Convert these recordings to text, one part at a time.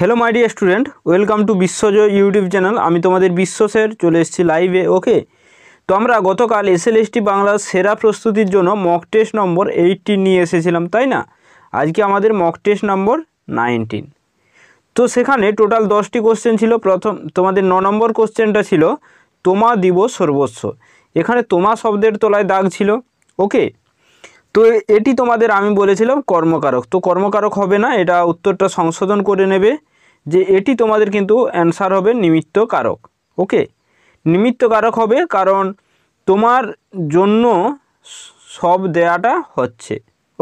hello my dear student welcome to Biswajoy YouTube channel আমি তোমাদের বিশ্ব বিশ্বসের চলে এসেছি লাইভে ওকে তো আমরা গতকাল এসএলএসটি বাংলার সেরা প্রস্তুতির জন্য মক টেস্ট নম্বর এইটটি নিয়ে এসেছিলাম তাই না আজকে আমাদের মক টেস্ট নম্বর নাইনটিন তো সেখানে টোটাল দশটি কোশ্চেন ছিল প্রথম তোমাদের ন নম্বর কোশ্চেনটা ছিল তোমা দিব সর্বস্ব এখানে তোমা শব্দের তলায় দাগ ছিল ওকে তো এটি তোমাদের আমি বলেছিলাম কর্মকারক তো কর্মকারক হবে না এটা উত্তরটা সংশোধন করে নেবে যে এটি তোমাদের কিন্তু অ্যান্সার হবে নিমিত্ত কারক ওকে নিমিত্ত কারক হবে কারণ তোমার জন্য সব দেয়াটা হচ্ছে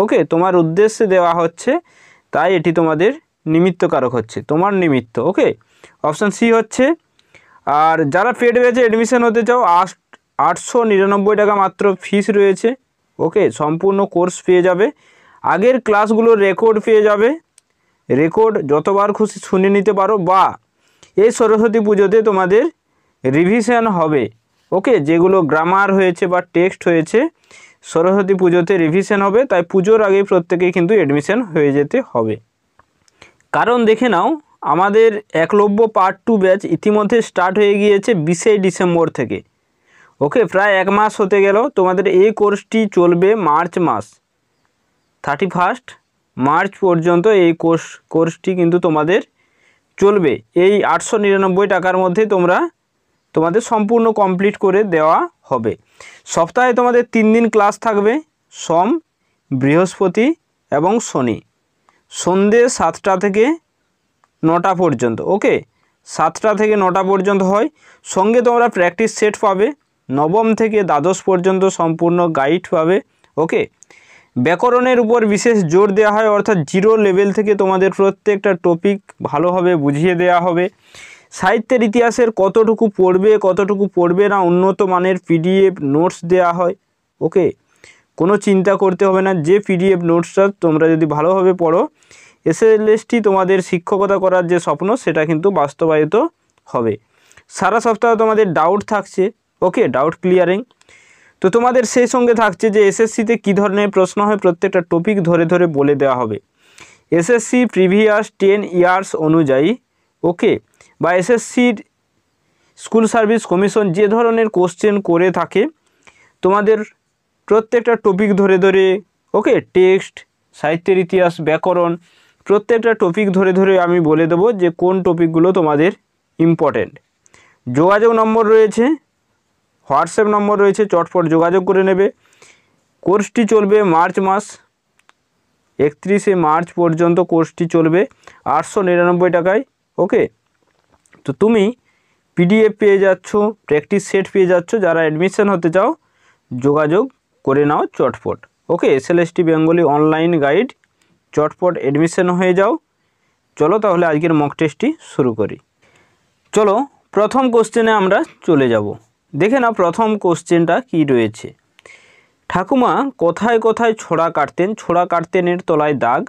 ওকে তোমার উদ্দেশ্যে দেওয়া হচ্ছে তাই এটি তোমাদের নিমিত্ত কারক হচ্ছে তোমার নিমিত্ত ওকে অপশান সি হচ্ছে আর যারা পেড ব্যাচে অ্যাডমিশন হতে চাও আট আটশো নিরানব্বই টাকা মাত্র ফিস রয়েছে ওকে সম্পূর্ণ কোর্স পেয়ে যাবে আগের ক্লাসগুলোর রেকর্ড পেয়ে যাবে রেকর্ড যতবার খুশি শুনে নিতে পারো বা এই সরস্বতী পুজোতে তোমাদের রিভিশন হবে ওকে যেগুলো গ্রামার হয়েছে বা টেক্সট হয়েছে সরস্বতী পুজোতে রিভিশন হবে তাই পুজোর আগে প্রত্যেকেই কিন্তু অ্যাডমিশন হয়ে যেতে হবে কারণ দেখে নাও আমাদের একলব্য পার্ট টু ব্যাচ ইতিমধ্যে স্টার্ট হয়ে গিয়েছে বিশে ডিসেম্বর থেকে ওকে প্রায় এক মাস হতে গেল তোমাদের এই কোর্সটি চলবে মার্চ মাস থার্টি ফার্স্ট মার্চ পর্যন্ত এই কোর্স কোর্সটি কিন্তু তোমাদের চলবে এই আটশো নিরানব্বই টাকার মধ্যে তোমরা তোমাদের সম্পূর্ণ কমপ্লিট করে দেওয়া হবে সপ্তাহে তোমাদের তিন দিন ক্লাস থাকবে সোম বৃহস্পতি এবং শনি সন্ধে সাতটা থেকে নটা পর্যন্ত ওকে সাতটা থেকে নটা পর্যন্ত হয় সঙ্গে তোমরা প্র্যাকটিস সেট পাবে নবম থেকে দ্বাদশ পর্যন্ত সম্পূর্ণ গাইড পাবে ওকে ব্যাকরণের উপর বিশেষ জোর দেওয়া হয় অর্থাৎ জিরো লেভেল থেকে তোমাদের প্রত্যেকটা টপিক ভালোভাবে বুঝিয়ে দেওয়া হবে সাহিত্যের ইতিহাসের কতটুকু পড়বে কতটুকু পড়বে না উন্নত মানের পিডিএফ নোটস দেয়া হয় ওকে কোনো চিন্তা করতে হবে না যে পিডিএফ নোটসটা তোমরা যদি ভালোভাবে পড়ো এসএলএসটি তোমাদের শিক্ষকতা করার যে স্বপ্ন সেটা কিন্তু বাস্তবায়িত হবে সারা সপ্তাহে তোমাদের ডাউট থাকছে ওকে ডাউট ক্লিয়ারিং তো তোমাদের সেই সঙ্গে থাকছে যে এসএসসিতে কি ধরনের প্রশ্ন হয় প্রত্যেকটা টপিক ধরে ধরে বলে দেওয়া হবে এসএসসি প্রিভিয়াস টেন ইয়ার্স অনুযায়ী ওকে বা এসএসসির স্কুল সার্ভিস কমিশন যে ধরনের কোশ্চেন করে থাকে তোমাদের প্রত্যেকটা টপিক ধরে ধরে ওকে টেক্সট সাহিত্যের ইতিহাস ব্যাকরণ প্রত্যেকটা টপিক ধরে ধরে আমি বলে দেবো যে কোন টপিকগুলো তোমাদের ইম্পর্টেন্ট যোগাযোগ নম্বর রয়েছে হোয়াটসঅ্যাপ নম্বর রয়েছে চটপট যোগাযোগ করে নেবে কোর্সটি চলবে মার্চ মাস একত্রিশে মার্চ পর্যন্ত কোর্সটি চলবে আটশো নিরানব্বই টাকায় ওকে তো তুমি পিডিএফ পেয়ে যাচ্ছ প্র্যাকটিস সেট পেয়ে যাচ্ছ যারা অ্যাডমিশন হতে চাও যোগাযোগ করে নাও চটপট okay SLST Bengali online guide চটপট অ্যাডমিশন হয়ে যাও চলো তাহলে আজকের মক টেস্টটি শুরু করি চলো প্রথম কোশ্চেনে আমরা চলে যাব দেখে না প্রথম কোশ্চেনটা কি রয়েছে ঠাকুমা কোথায় কোথায় ছোড়া কাটতেন ছোড়া কাটতেনের তলায় দাগ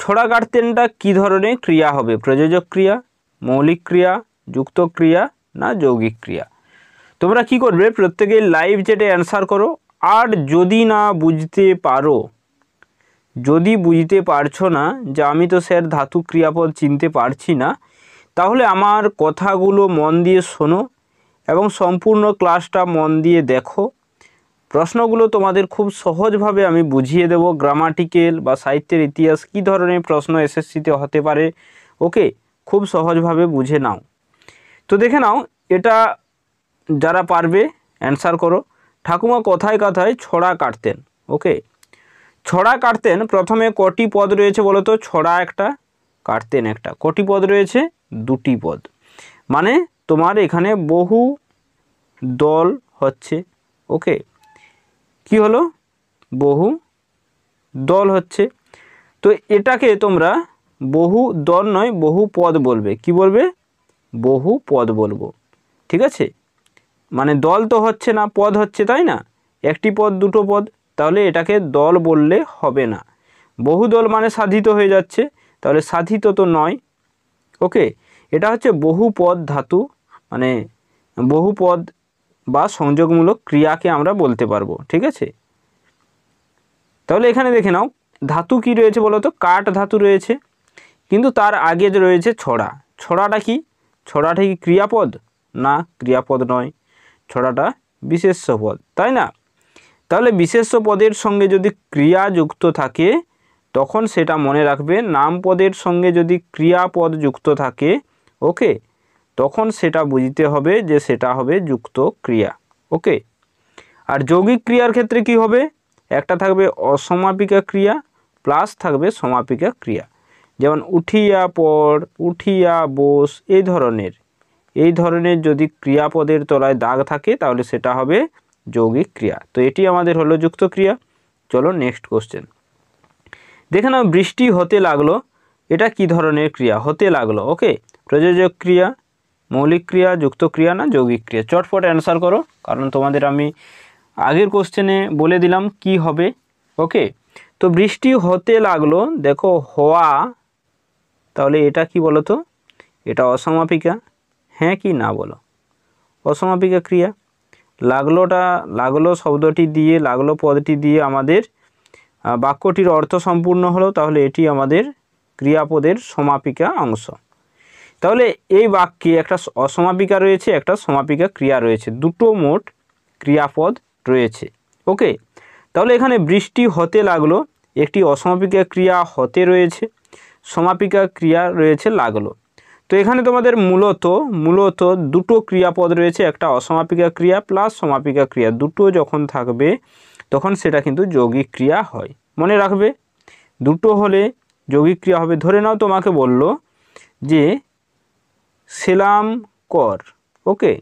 ছোড়া কাটতেনটা কি ধরনের ক্রিয়া হবে প্রযোজক ক্রিয়া মৌলিক ক্রিয়া যুক্ত ক্রিয়া না যৌগিক ক্রিয়া তোমরা কি করবে প্রত্যেকে লাইভ চ্যাটে অ্যান্সার করো আর যদি না বুঝতে পারো যদি বুঝতে পারছো না যে আমি তো স্যার ধাতু ক্রিয়াপদ চিনতে পারছি না তাহলে আমার কথাগুলো মন দিয়ে শোনো এবং সম্পূর্ণ ক্লাসটা মন দিয়ে দেখো প্রশ্নগুলো তোমাদের খুব সহজভাবে আমি বুঝিয়ে দেব গ্রামাটিক্যাল বা সাহিত্যের ইতিহাস কি ধরনের প্রশ্ন এসএসসিতে হতে পারে ওকে খুব সহজভাবে বুঝে নাও তো দেখে নাও এটা যারা পারবে অ্যান্সার করো ঠাকুমা কথায় কথায় ছড়া কাটতেন ওকে ছড়া কাটতেন প্রথমে কটি পদ রয়েছে বলো তো ছড়া একটা কাটতেন একটা কটি পদ রয়েছে দুটি পদ মানে তোমার এখানে বহু দল হচ্ছে ওকে কি হলো বহু দল হচ্ছে তো এটাকে তোমরা বহু দল নয় বহু পদ বলবে কি বলবে বহু পদ বলবো ঠিক আছে মানে দল তো হচ্ছে না পদ হচ্ছে তাই না একটি পদ দুটো পদ তাহলে এটাকে দল বললে হবে না বহু দল মানে সাধিত হয়ে যাচ্ছে তাহলে সাধিত তো নয় ওকে এটা হচ্ছে বহুপদ ধাতু মানে বহুপদ বা সংযোগমূলক ক্রিয়াকে আমরা বলতে পারবো ঠিক আছে তাহলে এখানে দেখে নাও ধাতু কি রয়েছে বলতো কাঠ ধাতু রয়েছে কিন্তু তার আগে যে রয়েছে ছড়া ছড়াটা কি ছড়াটা কি ক্রিয়াপদ না ক্রিয়াপদ নয় ছড়াটা বিশেষ্য পদ তাই না তাহলে বিশেষ্য পদের সঙ্গে যদি ক্রিয়া যুক্ত থাকে তখন সেটা মনে রাখবে নাম পদের সঙ্গে যদি ক্রিয়াপদ যুক্ত থাকে ওকে তখন সেটা বুঝতে হবে যে সেটা হবে যুক্ত ক্রিয়া ওকে আর যৌগিক ক্রিয়ার ক্ষেত্রে কি হবে একটা থাকবে অসমাপিকা ক্রিয়া প্লাস থাকবে সমাপিকা ক্রিয়া যেমন উঠিয়া পড় উঠিয়া বোস এই ধরনের এই ধরনের যদি ক্রিয়াপদের তলায় দাগ থাকে তাহলে সেটা হবে যৌগিক ক্রিয়া তো এটি আমাদের হলো যুক্ত ক্রিয়া চলো নেক্সট কোশ্চেন দেখে নাও বৃষ্টি হতে লাগলো এটা কি ধরনের ক্রিয়া হতে লাগলো ওকে প্রযোজক ক্রিয়া মৌলিক ক্রিয়া যুক্ত ক্রিয়া না যৌগিক ক্রিয়া চটপট অ্যান্সার করো কারণ তোমাদের আমি আগের কোশ্চেনে বলে দিলাম কি হবে ওকে তো বৃষ্টি হতে লাগলো দেখো হওয়া তাহলে এটা কি বলো তো এটা অসমাপিকা হ্যাঁ কি না বলো অসমাপিকা ক্রিয়া লাগলোটা লাগলো শব্দটি দিয়ে লাগলো পদটি দিয়ে আমাদের বাক্যটির অর্থ সম্পূর্ণ হলো তাহলে এটি আমাদের ক্রিয়াপদের সমাপিকা অংশ তাহলে এই বাক্যে একটা অসমাপিকা রয়েছে একটা সমাপিকা ক্রিয়া রয়েছে দুটো মোট ক্রিয়াপদ রয়েছে ওকে তাহলে এখানে বৃষ্টি হতে লাগলো একটি অসমাপিকা ক্রিয়া হতে রয়েছে সমাপিকা ক্রিয়া রয়েছে লাগলো তো এখানে তোমাদের মূলত মূলত দুটো ক্রিয়াপদ রয়েছে একটা অসমাপিকা ক্রিয়া প্লাস সমাপিকা ক্রিয়া দুটো যখন থাকবে তখন সেটা কিন্তু যৌগিক ক্রিয়া হয় মনে রাখবে দুটো হলে যৌগিক ক্রিয়া হবে ধরে নাও তোমাকে বলল যে সেলাম কর ওকে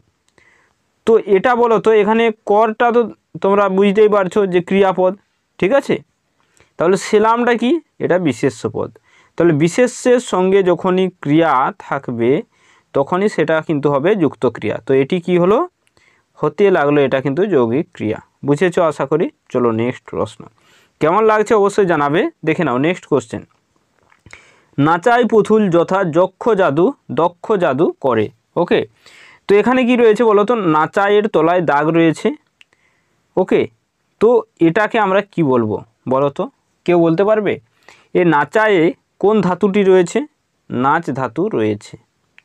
তো এটা বলো তো এখানে করটা তো তোমরা বুঝতেই পারছো যে ক্রিয়াপদ ঠিক আছে তাহলে সেলামটা কি এটা বিশেষ্য পদ তাহলে বিশেষ্যের সঙ্গে যখনই ক্রিয়া থাকবে তখনই সেটা কিন্তু হবে যুক্ত ক্রিয়া তো এটি কি হলো হতে লাগলো এটা কিন্তু যৌগিক ক্রিয়া বুঝেছ আশা করি চলো নেক্সট প্রশ্ন কেমন লাগছে অবশ্যই জানাবে দেখে নাও নেক্সট কোশ্চেন নাচাই পুতুল যথা যক্ষ জাদু দক্ষ জাদু করে ওকে তো এখানে কি রয়েছে বলতো নাচায়ের তলায় দাগ রয়েছে ওকে তো এটাকে আমরা কি বলবো বলতো কেউ বলতে পারবে এ নাচায়ে কোন ধাতুটি রয়েছে নাচ ধাতু রয়েছে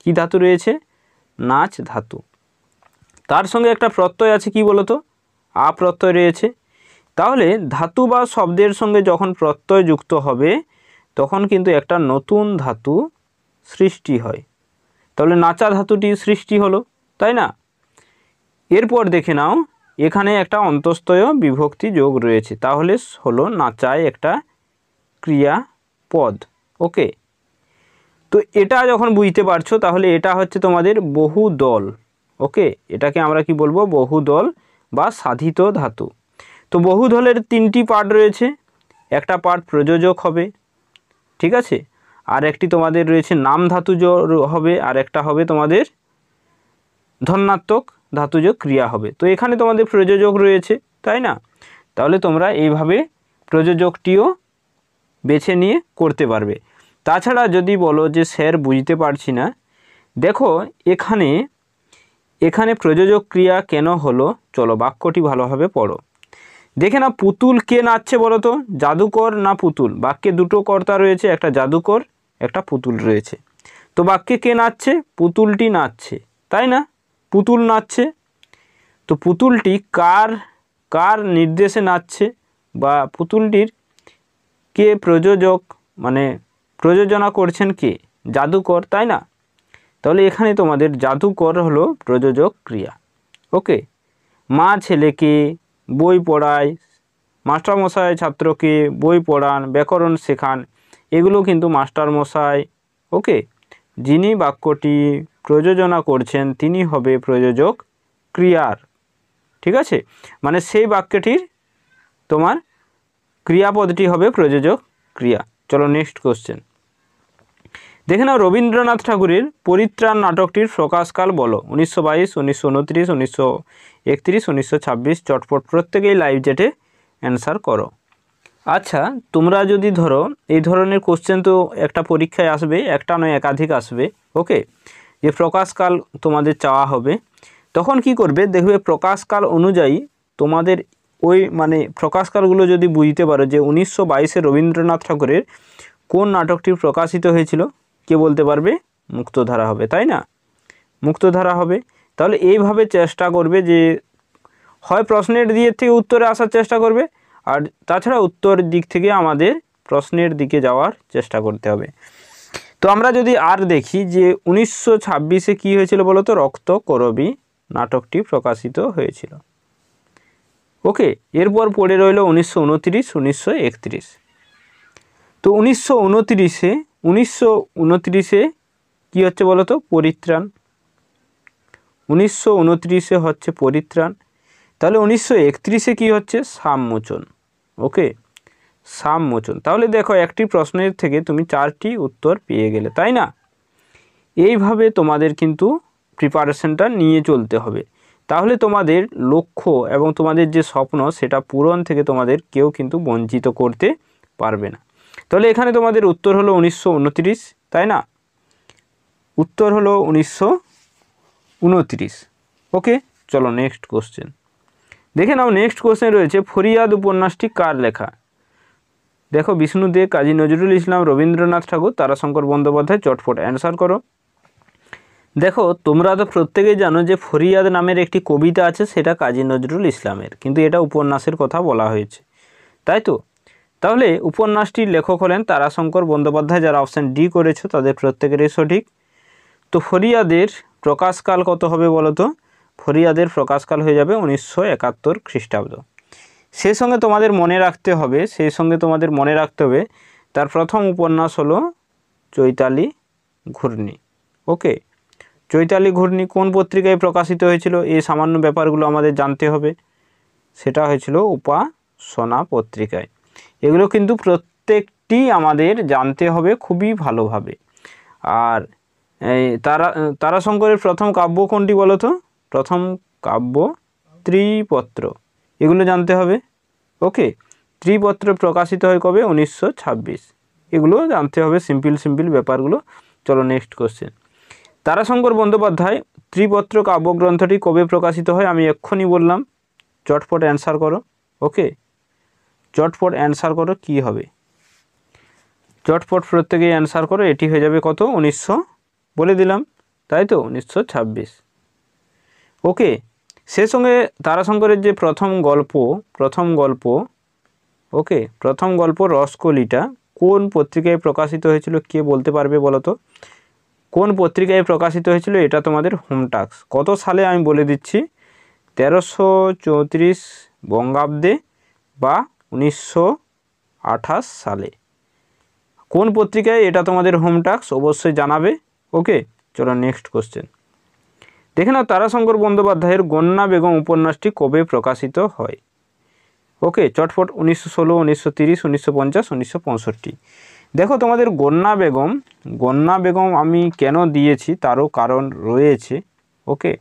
কি ধাতু রয়েছে নাচ ধাতু তার সঙ্গে একটা প্রত্যয় আছে কি বলতো আপ্রত্যয় রয়েছে তাহলে ধাতু বা শব্দের সঙ্গে যখন প্রত্যয় যুক্ত হবে তখন কিন্তু একটা নতুন ধাতু সৃষ্টি হয় তাহলে নাচা ধাতুটি সৃষ্টি হলো তাই না এরপর দেখে নাও এখানে একটা অন্তস্তয় বিভক্তি যোগ রয়েছে তাহলে হলো নাচায় একটা ক্রিয়া পদ ওকে তো এটা যখন বুঝতে পারছো তাহলে এটা হচ্ছে তোমাদের বহু দল ওকে এটাকে আমরা কি বলবো বহু দল বা সাধিত ধাতু তো বহু দলের তিনটি পার্ট রয়েছে একটা পার্ট প্রযোজক হবে ঠিক আছে আর একটি তোমাদের রয়েছে নাম ধাতুজ হবে আর একটা হবে তোমাদের ধনাত্মক ধাতুজ ক্রিয়া হবে তো এখানে তোমাদের প্রযোজক রয়েছে তাই না তাহলে তোমরা এইভাবে প্রযোজকটিও বেছে নিয়ে করতে পারবে তাছাড়া যদি বলো যে স্যার বুঝতে পারছি না দেখো এখানে এখানে প্রযোজক ক্রিয়া কেন হলো চলো বাক্যটি ভালোভাবে পড়ো দেখে না পুতুল কে নাচছে বলো তো জাদুকর না পুতুল বাক্যে দুটো কর্তা রয়েছে একটা জাদুকর একটা পুতুল রয়েছে তো বাক্যে কে নাচছে পুতুলটি নাচছে তাই না পুতুল নাচছে তো পুতুলটি কার কার নির্দেশে নাচছে বা পুতুলটির কে প্রযোজক মানে প্রযোজনা করছেন কে জাদুকর তাই না তাহলে এখানে তোমাদের জাদুকর হলো প্রযোজক ক্রিয়া ওকে মা ছেলেকে বই পড়ায় মাস্টারমশাই ছাত্রকে বই পড়ান ব্যাকরণ শেখান এগুলো কিন্তু মাস্টারমশাই ওকে যিনি বাক্যটি প্রযোজনা করছেন তিনি হবে প্রযোজক ক্রিয়ার ঠিক আছে মানে সেই বাক্যটির তোমার ক্রিয়াপদটি হবে প্রযোজক ক্রিয়া চলো নেক্সট কোশ্চেন দেখে নাও রবীন্দ্রনাথ ঠাকুরের পরিত্রাণ নাটকটির প্রকাশকাল বলো উনিশশো বাইশ উনিশশো উনত্রিশ উনিশশো একত্রিশ উনিশশো ছাব্বিশ চটপট প্রত্যেকেই লাইভ জেটে অ্যান্সার করো আচ্ছা তোমরা যদি ধরো এই ধরনের কোশ্চেন তো একটা পরীক্ষায় আসবে একটা নয় একাধিক আসবে ওকে যে প্রকাশকাল তোমাদের চাওয়া হবে তখন কি করবে দেখবে প্রকাশকাল অনুযায়ী তোমাদের ওই মানে প্রকাশকালগুলো যদি বুঝতে পারো যে উনিশশো বাইশে রবীন্দ্রনাথ ঠাকুরের কোন নাটকটি প্রকাশিত হয়েছিল কে বলতে পারবে মুক্তধারা হবে তাই না মুক্তধারা হবে তাহলে এইভাবে চেষ্টা করবে যে হয় প্রশ্নের দিক থেকে উত্তরে আসার চেষ্টা করবে আর তাছাড়া উত্তর দিক থেকে আমাদের প্রশ্নের দিকে যাওয়ার চেষ্টা করতে হবে তো আমরা যদি আর দেখি যে উনিশশো ছাব্বিশে কী হয়েছিল বলতো রক্ত করবি নাটকটি প্রকাশিত হয়েছিল ওকে এরপর পড়ে রইল উনিশশো উনত্রিশ উনিশশো একত্রিশ তো উনিশশো উনত্রিশে উনিশশো উনত্রিশে কী হচ্ছে বলো তো পরিত্রাণ উনিশশো উনত্রিশে হচ্ছে পরিত্রাণ তাহলে উনিশশো একত্রিশে কী হচ্ছে সামমোচন ওকে সামমোচন তাহলে দেখো একটি প্রশ্নের থেকে তুমি চারটি উত্তর পেয়ে গেলে তাই না এইভাবে তোমাদের কিন্তু প্রিপারেশনটা নিয়ে চলতে হবে তাহলে তোমাদের লক্ষ্য এবং তোমাদের যে স্বপ্ন সেটা পূরণ থেকে তোমাদের কেউ কিন্তু বঞ্চিত করতে পারবে না তাহলে এখানে তোমাদের উত্তর হলো উনিশশো তাই না উত্তর হলো উনিশশো ওকে চলো নেক্সট কোশ্চেন দেখে নাও নেক্সট কোশ্চেন রয়েছে ফরিয়াদ উপন্যাসটি কার লেখা দেখো বিষ্ণু দে কাজী নজরুল ইসলাম রবীন্দ্রনাথ ঠাকুর তারাশঙ্কর বন্দ্যোপাধ্যায় চটফট অ্যান্সার করো দেখো তোমরা তো প্রত্যেকেই জানো যে ফরিয়াদ নামের একটি কবিতা আছে সেটা কাজী নজরুল ইসলামের কিন্তু এটা উপন্যাসের কথা বলা হয়েছে তাই তো তাহলে উপন্যাসটির লেখক হলেন তারাশঙ্কর বন্দ্যোপাধ্যায় যারা অপশান ডি করেছ তাদের প্রত্যেকেরই সঠিক তো ফরিয়াদের প্রকাশকাল কত হবে বলতো ফরিয়াদের প্রকাশকাল হয়ে যাবে উনিশশো একাত্তর খ্রিস্টাব্দ সেই সঙ্গে তোমাদের মনে রাখতে হবে সেই সঙ্গে তোমাদের মনে রাখতে হবে তার প্রথম উপন্যাস হলো চৈতালি ঘূর্ণি ওকে চৈতালি ঘূর্ণি কোন পত্রিকায় প্রকাশিত হয়েছিল এই সামান্য ব্যাপারগুলো আমাদের জানতে হবে সেটা হয়েছিল উপাসনা পত্রিকায় এগুলো কিন্তু প্রত্যেকটি আমাদের জানতে হবে খুবই ভালোভাবে আর তারা তারাশঙ্করের প্রথম কাব্য কোনটি বলো তো প্রথম কাব্য ত্রিপত্র এগুলো জানতে হবে ওকে ত্রিপত্র প্রকাশিত হয় কবে উনিশশো এগুলো জানতে হবে সিম্পল সিম্পল ব্যাপারগুলো চলো নেক্সট কোশ্চেন তারাশঙ্কর বন্দ্যোপাধ্যায় ত্রিপত্র কাব্যগ্রন্থটি কবে প্রকাশিত হয় আমি এক্ষুনি বললাম চটপট অ্যান্সার করো ওকে চটপট অ্যান্সার করো কি হবে চটপট প্রত্যেকেই অ্যান্সার করো এটি হয়ে যাবে কত উনিশশো বলে দিলাম তাই তো উনিশশো ওকে সে সঙ্গে তারাশঙ্করের যে প্রথম গল্প প্রথম গল্প ওকে প্রথম গল্প রসকলিটা কোন পত্রিকায় প্রকাশিত হয়েছিল কে বলতে পারবে বলো তো কোন পত্রিকায় প্রকাশিত হয়েছিল এটা তোমাদের হোম কত সালে আমি বলে দিচ্ছি তেরোশো চৌত্রিশ বঙ্গাব্দে বা উনিশশো সালে কোন পত্রিকায় এটা তোমাদের হোম টাস্ক অবশ্যই জানাবে ওকে চলো নেক্সট কোশ্চেন দেখে নাও তারাশঙ্কর বন্দ্যোপাধ্যায়ের গন্যা বেগম উপন্যাসটি কবে প্রকাশিত হয় ওকে চটফট উনিশশো ষোলো উনিশশো তিরিশ উনিশশো পঞ্চাশ উনিশশো পঁয়ষট্টি দেখো তোমাদের গন্যা বেগম গন্যা বেগম আমি কেন দিয়েছি তারও কারণ রয়েছে ওকে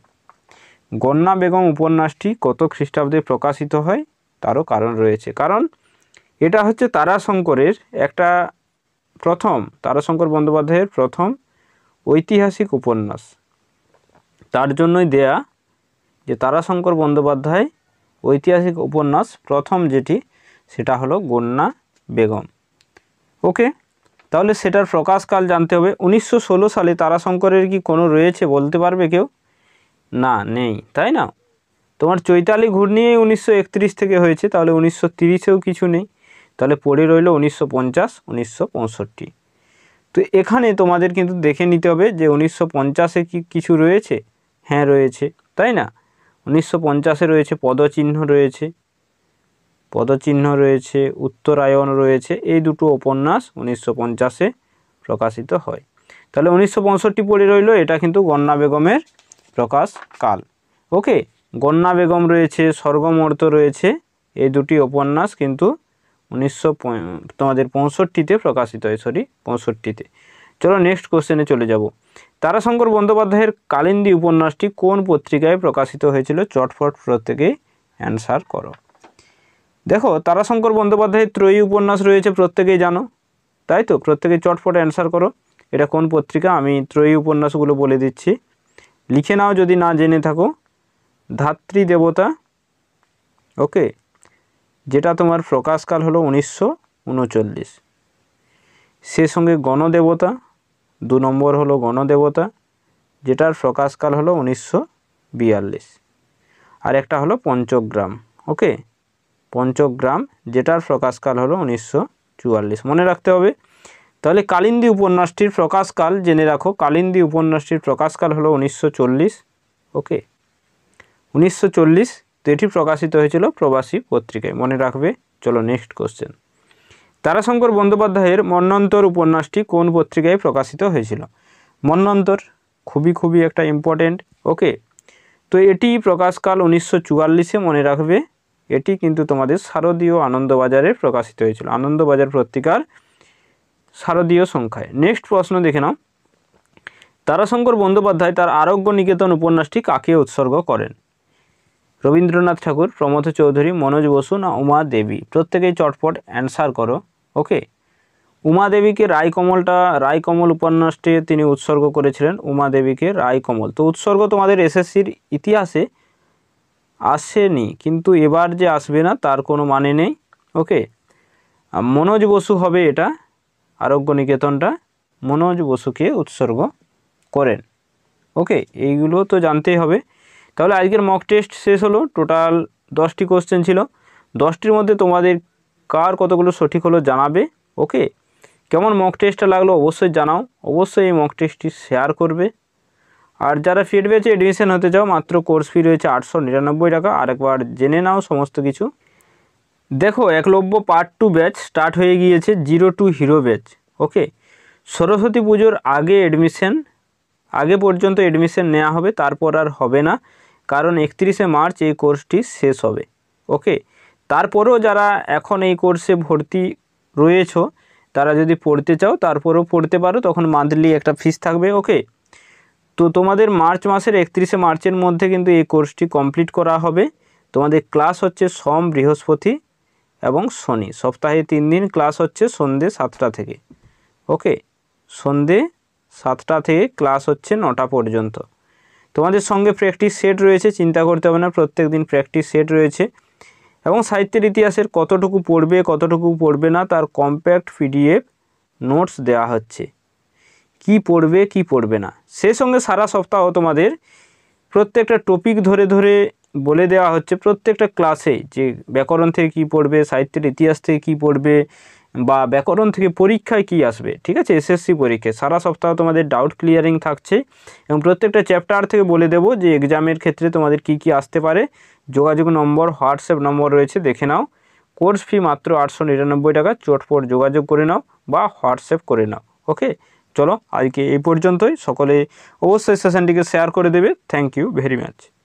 গন্যা বেগম উপন্যাসটি কত খ্রিস্টাব্দে প্রকাশিত হয় তারও কারণ রয়েছে কারণ এটা হচ্ছে তারাশঙ্করের একটা প্রথম তারাশঙ্কর বন্দ্যোপাধ্যায়ের প্রথম ঐতিহাসিক উপন্যাস তার জন্যই দেয়া যে তারাশঙ্কর বন্দ্যোপাধ্যায় ঐতিহাসিক উপন্যাস প্রথম যেটি সেটা হলো গন্যা বেগম ওকে তাহলে সেটার প্রকাশকাল জানতে হবে উনিশশো সালে তারাশঙ্করের কি কোনো রয়েছে বলতে পারবে কেউ না নেই তাই না তোমার চৈতালি ঘূর্ণি উনিশশো থেকে হয়েছে তাহলে উনিশশো তিরিশেও কিছু নেই তাহলে পড়ে রইল উনিশশো পঞ্চাশ উনিশশো পঁয়ষট্টি তো এখানে তোমাদের কিন্তু দেখে নিতে হবে যে উনিশশো পঞ্চাশে কি কিছু রয়েছে হ্যাঁ রয়েছে তাই না উনিশশো পঞ্চাশে রয়েছে পদচিহ্ন রয়েছে পদচিহ্ন রয়েছে উত্তরায়ণ রয়েছে এই দুটো উপন্যাস উনিশশো পঞ্চাশে প্রকাশিত হয় তাহলে উনিশশো পঁয়ষট্টি পড়ে রইল এটা কিন্তু গন্না বেগমের প্রকাশ কাল ওকে গন্না বেগম রয়েছে স্বর্গমর্ত রয়েছে এই দুটি উপন্যাস কিন্তু উনিশশো তোমাদের পঁয়ষট্টিতে প্রকাশিত হয় সরি পঁয়ষট্টিতে চলো নেক্সট কোশ্চেনে চলে যাব তারাশঙ্কর বন্দ্যোপাধ্যায়ের কালিন্দী উপন্যাসটি কোন পত্রিকায় প্রকাশিত হয়েছিল চটফট প্রত্যেকেই অ্যান্সার করো দেখো তারাশঙ্কর বন্দ্যোপাধ্যায়ের ত্রয়ী উপন্যাস রয়েছে প্রত্যেকেই জানো তাই তো প্রত্যেকে চটফট অ্যান্সার করো এটা কোন পত্রিকা আমি ত্রয়ী উপন্যাসগুলো বলে দিচ্ছি লিখে নাও যদি না জেনে থাকো ধাত্রী দেবতা ওকে যেটা তোমার প্রকাশকাল হলো উনিশশো উনচল্লিশ সে সঙ্গে গণদেবতা দু নম্বর হলো গণদেবতা যেটার প্রকাশকাল হলো উনিশশো বিয়াল্লিশ আর একটা হলো পঞ্চগ্রাম ওকে পঞ্চগ্রাম যেটার প্রকাশকাল হলো উনিশশো চুয়াল্লিশ মনে রাখতে হবে তাহলে কালিন্দী উপন্যাসটির প্রকাশকাল জেনে রাখো কালিন্দী উপন্যাসটির প্রকাশকাল হলো উনিশশো চল্লিশ ওকে উনিশশো তো এটি প্রকাশিত হয়েছিল প্রবাসী পত্রিকায় মনে রাখবে চলো নেক্সট কোশ্চেন তারাশঙ্কর বন্দ্যোপাধ্যায়ের মন্নন্তর উপন্যাসটি কোন পত্রিকায় প্রকাশিত হয়েছিল মন্নন্তর খুবই খুবই একটা ইম্পর্টেন্ট ওকে তো এটি প্রকাশকাল উনিশশো চুয়াল্লিশে মনে রাখবে এটি কিন্তু তোমাদের শারদীয় আনন্দবাজারে প্রকাশিত হয়েছিল আনন্দবাজার পত্রিকার শারদীয় সংখ্যায় নেক্সট প্রশ্ন দেখে নাও তারাশঙ্কর বন্দ্যোপাধ্যায় তার আরোগ্য নিকেতন উপন্যাসটি কাকে উৎসর্গ করেন রবীন্দ্রনাথ ঠাকুর প্রমথ চৌধুরী মনোজ বসু না উমা দেবী প্রত্যেকেই চটপট অ্যান্সার করো ওকে উমা দেবীকে রায়কমলটা রায়কমল উপন্যাসটি তিনি উৎসর্গ করেছিলেন উমা দেবীকে রায়কমল তো উৎসর্গ তোমাদের এসএসসির ইতিহাসে আসেনি কিন্তু এবার যে আসবে না তার কোনো মানে নেই ওকে মনোজ বসু হবে এটা আরোগ্য নিকেতনটা মনোজ বসুকে উৎসর্গ করেন ওকে এইগুলো তো জানতেই হবে তাহলে আজকের মক টেস্ট শেষ হলো টোটাল দশটি কোশ্চেন ছিল দশটির মধ্যে তোমাদের কার কতগুলো সঠিক হলো জানাবে ওকে কেমন মক টেস্টটা লাগলো অবশ্যই জানাও অবশ্যই এই মক টেস্টটি শেয়ার করবে আর যারা ফিট পেয়েছে অ্যাডমিশান হতে চাও মাত্র কোর্স ফি রয়েছে আটশো নিরানব্বই টাকা আরেকবার জেনে নাও সমস্ত কিছু দেখো Ekalavya part two batch start হয়ে গিয়েছে zero to hero batch okay Saraswati পুজোর আগে অ্যাডমিশান আগে পর্যন্ত অ্যাডমিশান নেওয়া হবে তারপর আর হবে না কারণ একত্রিশে মার্চ এই কোর্সটি শেষ হবে ওকে তারপরেও যারা এখন এই কোর্সে ভর্তি রয়েছো তারা যদি পড়তে চাও তারপরেও পড়তে পারো তখন মান্থলি একটা ফিস থাকবে ওকে তো তোমাদের মার্চ মাসের একত্রিশে মার্চের মধ্যে কিন্তু এই কোর্সটি কমপ্লিট করা হবে তোমাদের ক্লাস হচ্ছে সোম বৃহস্পতি এবং শনি সপ্তাহে তিন দিন ক্লাস হচ্ছে সন্ধে সাতটা থেকে ওকে সন্ধে সাতটা থেকে ক্লাস হচ্ছে নটা পর্যন্ত তোমাদের সঙ্গে প্র্যাকটিস সেট রয়েছে চিন্তা করতে হবে না প্রত্যেক দিন প্র্যাকটিস সেট রয়েছে এবং সাহিত্যের ইতিহাসের কতটুকু পড়বে কতটুকু পড়বে না তার কম্প্যাক্ট পিডিএফ নোটস দেয়া হচ্ছে কি পড়বে কি পড়বে না সেই সঙ্গে সারা সপ্তাহ তোমাদের প্রত্যেকটা টপিক ধরে ধরে বলে দেওয়া হচ্ছে প্রত্যেকটা ক্লাসে যে ব্যাকরণ থেকে কি পড়বে সাহিত্যের ইতিহাস থেকে কি পড়বে বা ব্যাকরণ থেকে পরীক্ষায় কি আসবে ঠিক আছে এসএসসি পরীক্ষায় সারা সপ্তাহ তোমাদের ডাউট ক্লিয়ারিং থাকছে এবং প্রত্যেকটা চ্যাপ্টার থেকে বলে দেবো যে এক্সামের ক্ষেত্রে তোমাদের কি কি আসতে পারে যোগাযোগ নম্বর হোয়াটসঅ্যাপ নম্বর রয়েছে দেখে নাও কোর্স ফি মাত্র আটশো নিরানব্বই টাকা চটপট যোগাযোগ করে নাও বা হোয়াটসঅ্যাপ করে নাও ওকে চলো আজকে এই পর্যন্তই সকলে অবশ্যই সেশনটিকে শেয়ার করে দেবে থ্যাংক ইউ ভেরি মাচ